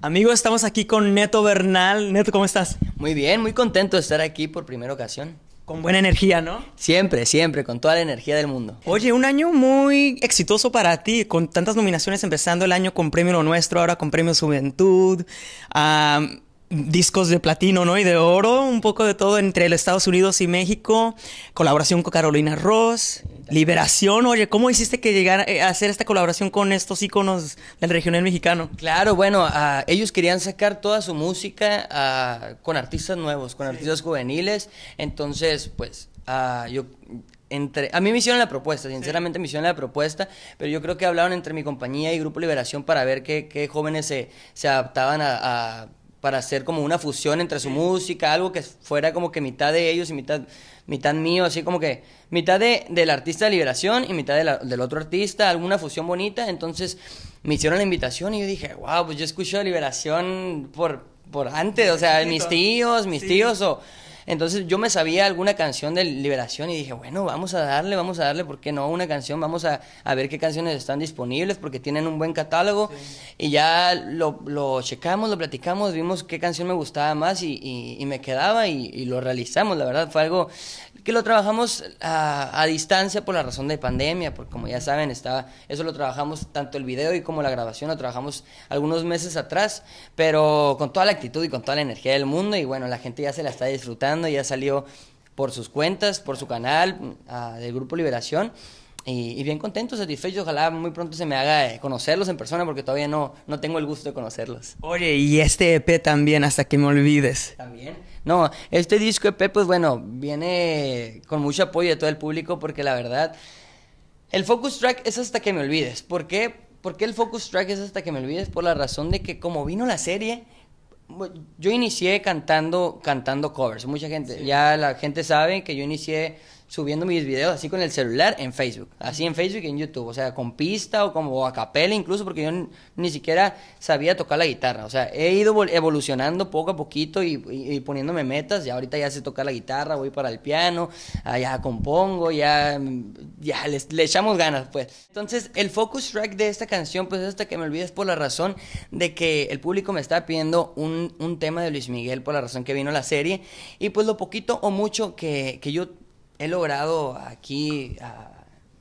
Amigos, estamos aquí con Neto Bernal. Neto, ¿cómo estás? Muy bien, muy contento de estar aquí por primera ocasión. Con buena energía, ¿no? Siempre, siempre, con toda la energía del mundo. Oye, un año muy exitoso para ti, con tantas nominaciones, empezando el año con Premio Lo Nuestro, ahora con Premio Juventud, discos de platino, ¿no? Y de oro, un poco de todo entre Estados Unidos y México, colaboración con Carolina Ross. Liberación, oye, ¿cómo hiciste que llegara eh, a hacer esta colaboración con estos íconos del regional mexicano? Claro, bueno, ah, ellos querían sacar toda su música ah, con artistas nuevos, con artistas juveniles, entonces, pues, ah, yo entre, a mí me hicieron la propuesta, sinceramente me hicieron la propuesta, pero yo creo que hablaron entre mi compañía y Grupo Liberación para ver qué, jóvenes se, adaptaban a, para hacer como una fusión entre su música, algo que fuera como que mitad de ellos y mitad mitad mío, así como que mitad de, del artista de Liberación y mitad del otro artista, alguna fusión bonita. Entonces me hicieron la invitación y yo dije, wow, pues yo escucho Liberación por, por antes, o sea, mis tíos, mis tíos o entonces yo me sabía alguna canción de Liberación y dije, bueno, vamos a darle, vamos a darle, ¿por qué no? Una canción, vamos a, a ver qué canciones están disponibles porque tienen un buen catálogo. Y ya lo, lo, checamos, lo platicamos, vimos qué canción me gustaba más y, y, me quedaba y, lo realizamos. La verdad fue algo que lo trabajamos ah, a, distancia por la razón de pandemia, porque como ya saben, estaba, eso lo trabajamos tanto el video y como la grabación, lo trabajamos algunos meses atrás, pero con toda la actitud y con toda la energía del mundo y bueno, la gente ya se la está disfrutando, ya salió por sus cuentas, por su canal ah, del Grupo Liberación. Y, bien contento, satisfecho. Ojalá muy pronto se me haga eh, conocerlos en persona porque todavía no, no tengo el gusto de conocerlos. Oye, y este EP también, hasta que me olvides. También. No, este disco EP, pues bueno, viene con mucho apoyo de todo el público porque la verdad, el focus track es hasta que me olvides. ¿Por qué? el focus track es hasta que me olvides? Por la razón de que como vino la serie, yo inicié cantando, cantando covers. Mucha gente, ya la gente sabe que yo inicié subiendo mis videos así con el celular en Facebook, así en Facebook y en YouTube, o sea, con pista o como a capella incluso, porque yo ni siquiera sabía tocar la guitarra, o sea, he ido evolucionando poco a poquito y, poniéndome metas, y ahorita ya sé tocar la guitarra, voy para el piano, ah, ya compongo, ya, mm, ya les, le echamos ganas, pues. Entonces, el focus track de esta canción, pues es hasta que me olvides por la razón de que el público me está pidiendo un, tema de Luis Miguel por la razón que vino la serie, y pues lo poquito o mucho que, que yo he logrado aquí ah,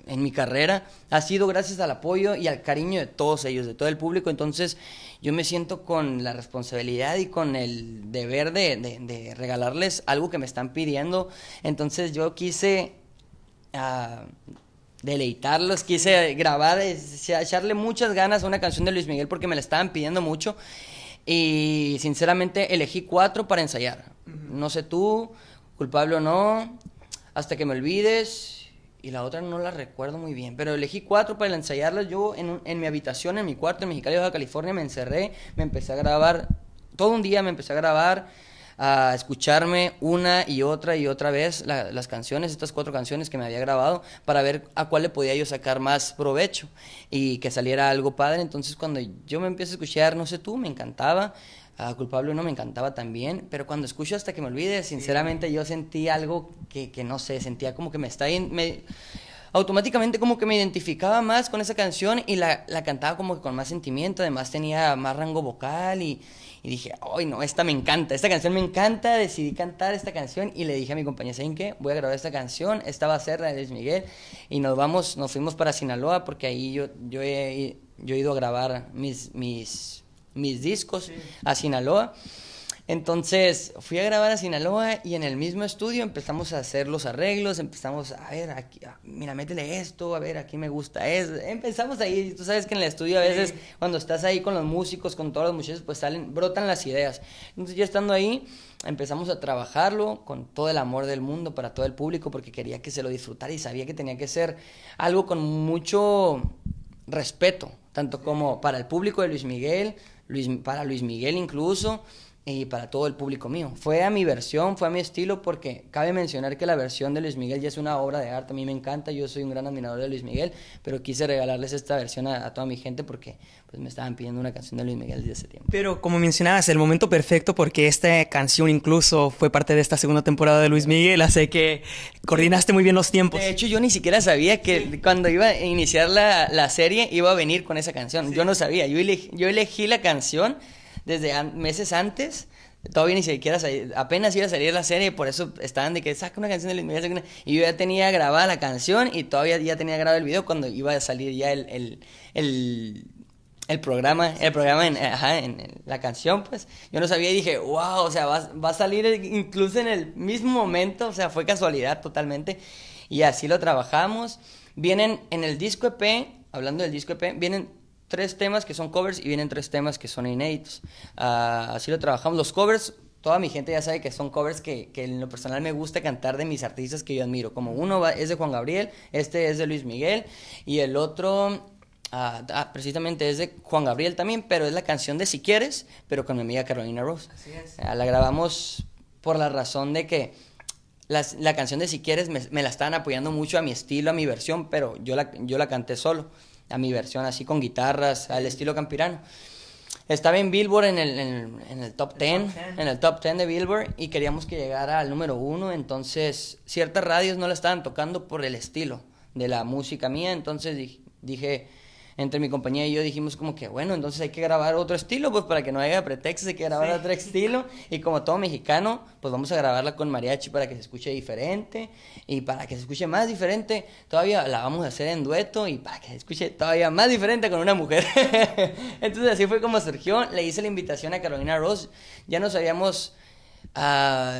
en mi carrera ha sido gracias al apoyo y al cariño de todos ellos, de todo el público. Entonces yo me siento con la responsabilidad y con el deber de, regalarles algo que me están pidiendo. Entonces yo quise ah, deleitarlos, quise grabar, echarle muchas ganas a una canción de Luis Miguel porque me la estaban pidiendo mucho. Y sinceramente elegí cuatro para ensayar. No sé tú, culpable o no, hasta que me olvides y la otra no la recuerdo muy bien, pero elegí cuatro para ensayarlas. Yo en, en mi habitación, en mi cuarto en Mexicali, Baja California, me encerré, me empecé a grabar, todo un día me empecé a grabar, a escucharme una y otra y otra vez las canciones, estas cuatro canciones que me había grabado, para ver a cuál le podía yo sacar más provecho y que saliera algo padre. Entonces cuando yo me empecé a escuchar, no sé tú, me encantaba a Culpable no me encantaba también, pero cuando escucho hasta que me olvide, sinceramente yo sentí algo que, no sé, sentía como que me está... ahí, automáticamente como que me identificaba más con esa canción y la, cantaba como que con más sentimiento, además tenía más rango vocal y, dije, ay no, esta me encanta, esta canción me encanta, decidí cantar esta canción y le dije a mi compañera, ¿saben qué? Voy a grabar esta canción, esta va a ser la de Luis Miguel y nos vamos, nos fuimos para Sinaloa porque ahí yo, yo, he, yo he ido a grabar mis, mis mis discos a Sinaloa. Entonces fui a grabar a Sinaloa y en el mismo estudio empezamos a hacer los arreglos, empezamos a ver, aquí, mira, métele esto, a ver, aquí me gusta eso. Empezamos ahí, tú sabes que en el estudio a veces cuando estás ahí con los músicos, con todos los muchachos, pues salen, brotan las ideas. Entonces ya estando ahí, empezamos a trabajarlo con todo el amor del mundo para todo el público porque quería que se lo disfrutara y sabía que tenía que ser algo con mucho respeto, tanto como para el público de Luis Miguel, para Luis Miguel incluso, y para todo el público mío. Fue a mi versión, fue a mi estilo, porque cabe mencionar que la versión de Luis Miguel ya es una obra de arte, a mí me encanta, yo soy un gran admirador de Luis Miguel, pero quise regalarles esta versión a, toda mi gente porque pues, me estaban pidiendo una canción de Luis Miguel desde ese tiempo. Pero como mencionabas, el momento perfecto, porque esta canción incluso fue parte de esta segunda temporada de Luis Miguel, así que coordinaste muy bien los tiempos. De hecho, yo ni siquiera sabía que cuando iba a iniciar la, la, serie iba a venir con esa canción, yo no sabía, yo, yo elegí la canción desde meses antes. Todavía ni siquiera apenas iba a salir la serie, por eso estaban de que saca una canción de la Miguel. Y yo ya tenía grabada la canción y todavía ya tenía grabado el video cuando iba a salir ya el, programa, el programa en, la canción, pues, yo no sabía y dije, wow, o sea, va, a salir incluso en el mismo momento, o sea, fue casualidad totalmente, y así lo trabajamos. Vienen en el disco EP, hablando del disco EP, vienen tres temas que son covers y vienen tres temas que son inéditos. Ah, así lo trabajamos. Los covers, toda mi gente ya sabe que son covers que, en lo personal me gusta cantar de mis artistas que yo admiro. Como uno va, es de Juan Gabriel, este es de Luis Miguel y el otro... Ah, ah, precisamente es de Juan Gabriel también, pero es la canción de Si Quieres, pero con mi amiga Carolina Rose. Así es. la grabamos por la razón de que la canción de Si Quieres me, la estaban apoyando mucho a mi estilo, a mi versión, pero yo yo la canté solo a mi versión así con guitarras, al estilo campirano. Estaba en Billboard en el, top 10, en el top 10 de Billboard y queríamos que llegara al número uno, entonces ciertas radios no la estaban tocando por el estilo de la música mía, entonces dije entre mi compañía y yo dijimos como que, bueno, entonces hay que grabar otro estilo, pues para que no haya pretextos, hay que grabar otro estilo. Y como todo mexicano, pues vamos a grabarla con mariachi para que se escuche diferente y para que se escuche más diferente. Todavía la vamos a hacer en dueto y para que se escuche todavía más diferente con una mujer. entonces así fue como Sergio Le hice la invitación a Carolina Ross. Ya nos habíamos... Ah,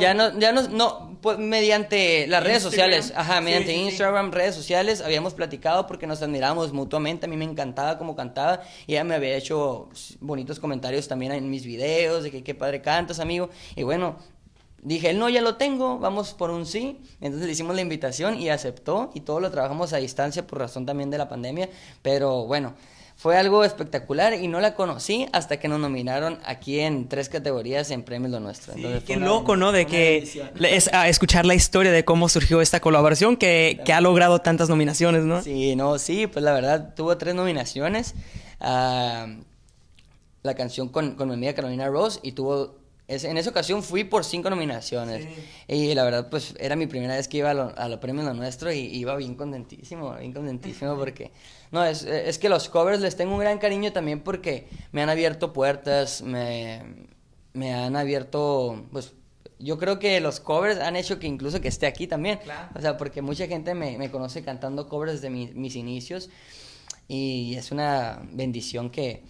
ya no, ya no, no pues, mediante las redes sociales, ajá, mediante Instagram, redes sociales, habíamos platicado porque nos admirábamos mutuamente, a mí me encantaba como cantaba y ella me había hecho bonitos comentarios también en mis videos de que qué padre cantas, amigo, y bueno, dije, no ya lo tengo, vamos por un sí. Entonces le hicimos la invitación y aceptó y todo lo trabajamos a distancia por razón también de la pandemia. Pero bueno, fue algo espectacular y no la conocí hasta que nos nominaron aquí en tres categorías en Premios Lo Nuestro. Sí, qué loco, ¿no? De que es, a escuchar la historia de cómo surgió esta colaboración que, ha logrado tantas nominaciones, ¿no? Sí, no, sí, pues la verdad tuvo tres nominaciones. Ah, la canción con, con mi amiga Carolina Rose y tuvo en esa ocasión fui por cinco nominaciones. Y la verdad, pues era mi primera vez que iba a, los premios lo nuestro y iba bien contentísimo, bien contentísimo porque... No, es, es, que los covers les tengo un gran cariño también porque me han abierto puertas, me, me han abierto, pues yo creo que los covers han hecho que incluso que esté aquí también. O sea, porque mucha gente me, conoce cantando covers desde mis inicios y es una bendición que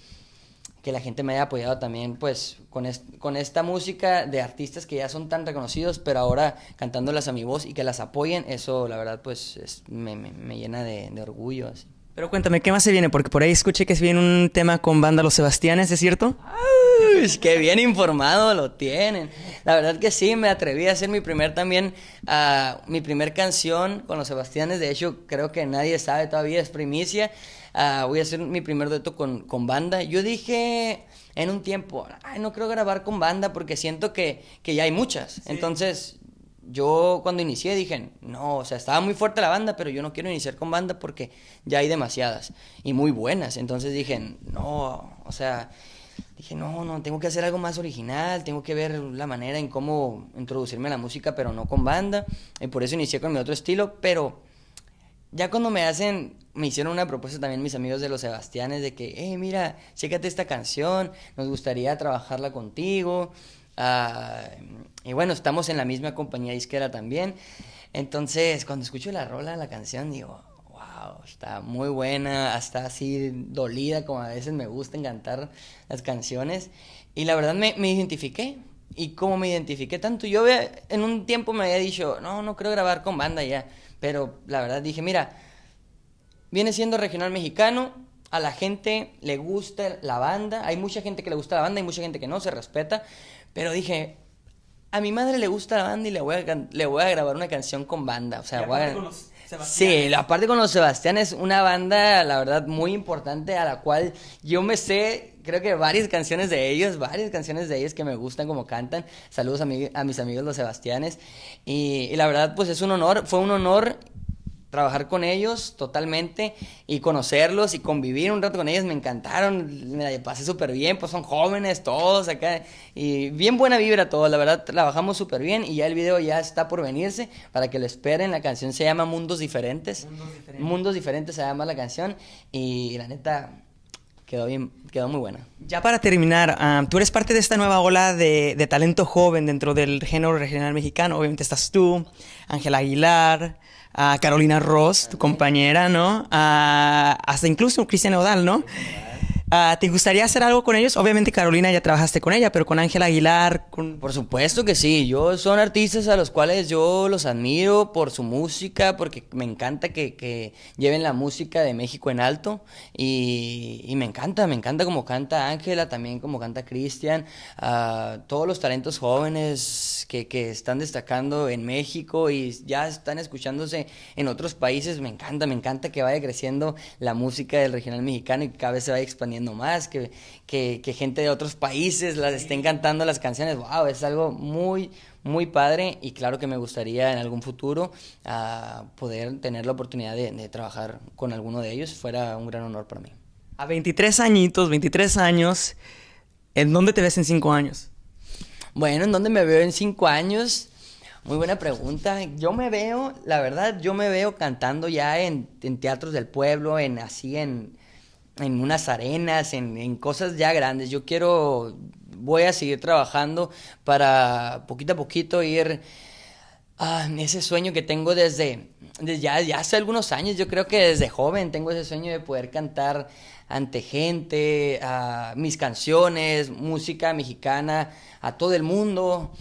que la gente me haya apoyado también, pues, con, esta música de artistas que ya son tan reconocidos, pero ahora cantándolas a mi voz y que las apoyen, eso, la verdad, pues, me, llena de, orgullo, Pero cuéntame, ¿qué más se viene? Porque por ahí escuché que se viene un tema con banda Los Sebastianes, ¿es cierto? ¡Ay! ¡Qué bien informado lo tienen! La verdad que sí, me atreví a hacer mi primer también, ah, mi primer canción con Los Sebastianes. De hecho, creo que nadie sabe todavía, es primicia. Ah, voy a hacer mi primer dueto con, con banda. Yo dije en un tiempo, no creo grabar con banda porque siento que, que ya hay muchas. Entonces, yo cuando inicié dije, no, o sea, estaba muy fuerte la banda, pero yo no quiero iniciar con banda porque ya hay demasiadas y muy buenas. Entonces dije, no, o sea, dije, no, no, tengo que hacer algo más original, tengo que ver la manera en cómo introducirme a la música, pero no con banda. Y eh, por eso inicié con mi otro estilo, pero ya cuando me hacen, me hicieron una propuesta también mis amigos de los Sebastianes de que, eh, mira, chécate esta canción, nos gustaría trabajarla contigo. Ah, y bueno, estamos en la misma compañía disquera también. Entonces, cuando escucho la rola, la canción, digo, wow, está muy buena, está así dolida, como a veces me gusta encantar las canciones. Y la verdad me, me identifiqué, y como me identifiqué tanto. Yo en un tiempo me había dicho, no, no creo grabar con banda ya. Pero la verdad dije, mira, viene siendo regional mexicano, a la gente le gusta la banda, hay mucha gente que le gusta la banda, hay mucha gente que no, se respeta, pero dije, a mi madre le gusta la banda y le voy a, le voy a grabar una canción con banda, o sea, voy a... Sí, la parte con los Sebastián es una banda, la verdad, muy importante a la cual yo me sé, creo que varias canciones de ellos, varias canciones de ellos que me gustan como cantan. Saludos a, a mis amigos los Sebastianes. y la verdad, pues es un honor, fue un honor trabajar con ellos totalmente y conocerlos y convivir un rato con ellos. Me encantaron, me pasé súper bien, pues son jóvenes todos acá y bien buena vibra todos, la verdad trabajamos súper bien y ya el video ya está por venirse para que lo esperen. La canción se llama Mundos Diferentes. Mundos Diferentes, se llama la canción y la neta quedó bien, quedó muy buena. Ya para terminar, tú eres parte de esta nueva ola de, de, talento joven dentro del género regional mexicano. Obviamente estás tú, Ángela Aguilar, a Carolina Ross, tu compañera, ¿no? A, hasta incluso Cristian Odal, ¿no? Ah, ¿Te gustaría hacer algo con ellos? Obviamente Carolina ya trabajaste con ella, pero con Ángela Aguilar, Por supuesto que sí, yo son artistas a los cuales yo los admiro por su música, porque me encanta que, lleven la música de México en alto y, me encanta, me encanta como canta Ángela, también como canta Cristian, ah, todos los talentos jóvenes que, están destacando en México y ya están escuchándose en otros países, me encanta, me encanta que vaya creciendo la música del regional mexicano y cada vez se vaya expandiendo más, que, que, que, gente de otros países las estén cantando las canciones. ¡Wow! Es algo muy, muy padre y claro que me gustaría en algún futuro ah, poder tener la oportunidad de, trabajar con alguno de ellos. Fuera un gran honor para mí. A 23 añitos, 23 años, ¿en dónde te ves en 5 años? Bueno, ¿en dónde me veo en 5 años? Muy buena pregunta. Yo me veo, la verdad, yo me veo cantando ya en, en teatros del pueblo, en así en, en unas arenas, en, cosas ya grandes. Yo quiero, voy a seguir trabajando para poquito a poquito ir a ah, ese sueño que tengo desde, ya, hace algunos años. Yo creo que desde joven tengo ese sueño de poder cantar ante gente, a mis canciones, música mexicana, a todo el mundo,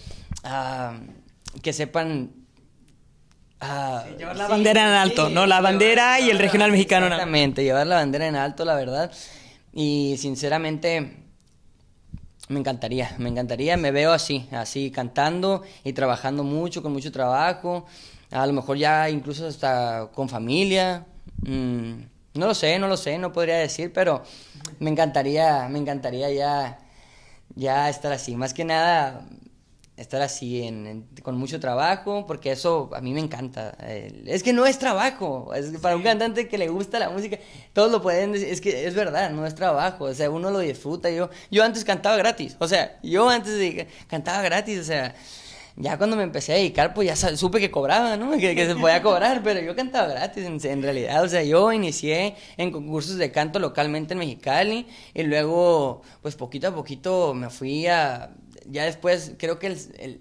que sepan Ah, llevar la bandera en alto, ¿no? La bandera y el regional mexicano. Exactamente, llevar la bandera en alto, la verdad. Y sinceramente, me encantaría, me encantaría, me veo así, así cantando y trabajando mucho, con mucho trabajo, a lo mejor ya incluso hasta con familia. Mm, no lo sé, no lo sé, no podría decir, pero me encantaría, me encantaría ya, ya estar así. Más que nada, estar así con mucho trabajo, porque eso a mí me encanta. Eh, es que no es trabajo, es para un cantante que le gusta la música, todos lo pueden decir, es que es verdad, no es trabajo, o sea, uno lo disfruta. Yo, yo antes cantaba gratis, o sea, yo antes cantaba gratis, o sea, ya cuando me empecé a dedicar, pues ya supe que cobraba, ¿no? Que, se podía cobrar, pero yo cantaba gratis en, en, realidad. O sea, yo inicié en concursos de canto localmente en Mexicali y luego, pues poquito a poquito me fui a ya después creo que el,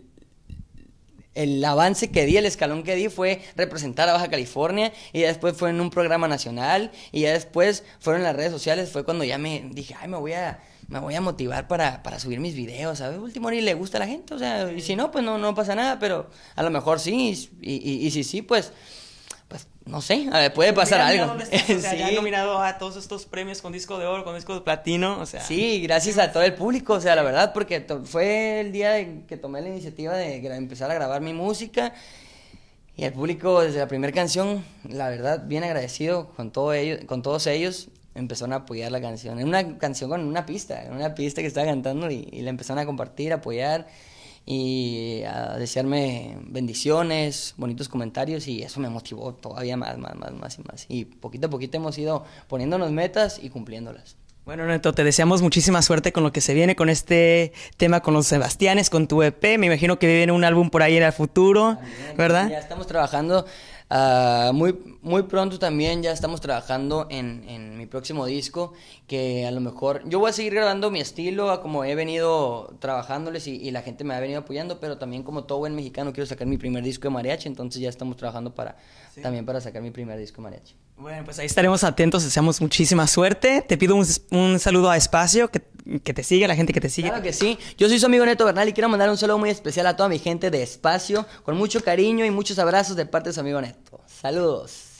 el, avance que di, el escalón que di fue representar a Baja California y ya después fue en un programa nacional y ya después fueron las redes sociales, fue cuando ya me dije, ay, me voy a... Me voy a motivar para, para subir mis videos, ¿sabes? Último y le gusta a la gente, o sea, y si no, pues no, no pasa nada, pero a lo mejor sí, y, y, y si sí, pues no sé, puede pasar algo. o sea, nominado a todos estos premios con disco de oro, con disco de platino, o sea. Sí, gracias a todo el público, o sea, la verdad, porque fue el día que tomé la iniciativa de empezar a grabar mi música y el público desde la primera canción, la verdad, bien agradecido con, ellos, con todos ellos, empezaron a apoyar la canción. en una canción con una pista, en una pista que estaba cantando y, y la empezaron a compartir, a apoyar y a desearme bendiciones, bonitos comentarios y eso me motivó todavía más, más, más, más y más. Y poquito a poquito hemos ido poniéndonos metas y cumpliéndolas. Bueno, Neto, te deseamos muchísima suerte con lo que se viene con este tema con los Sebastianes, con tu EP. Me imagino que viene un álbum por ahí en el futuro, ¿verdad? Ya estamos trabajando Ah, muy, muy pronto también ya estamos trabajando en, mi próximo disco, que a lo mejor yo voy a seguir grabando mi estilo, como he venido trabajándoles y, la gente me ha venido apoyando, pero también como todo buen mexicano quiero sacar mi primer disco de mariachi, entonces ya estamos trabajando para también para sacar mi primer disco de mariachi. Bueno, pues ahí estaremos atentos, deseamos muchísima suerte. Te pido un, saludo a Espacio, que te siga, la gente que te sigue. Claro que sí. Yo soy su amigo Neto Bernal y quiero mandar un saludo muy especial a toda mi gente de Espacio, con mucho cariño y muchos abrazos de parte de su amigo Neto. Saludos.